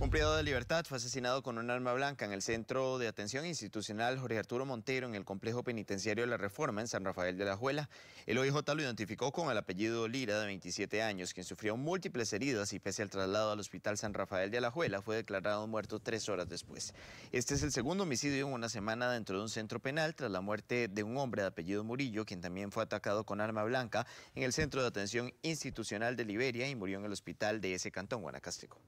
Un de libertad fue asesinado con un arma blanca en el Centro de Atención Institucional Jorge Arturo Montero en el Complejo Penitenciario de la Reforma en San Rafael de la Juela. El OIJ lo identificó con el apellido Lira, de 27 años, quien sufrió múltiples heridas y pese al traslado al Hospital San Rafael de la Juela fue declarado muerto tres horas después. Este es el segundo homicidio en una semana dentro de un centro penal tras la muerte de un hombre de apellido Murillo, quien también fue atacado con arma blanca en el Centro de Atención Institucional de Liberia y murió en el hospital de ese cantón guanacasteco.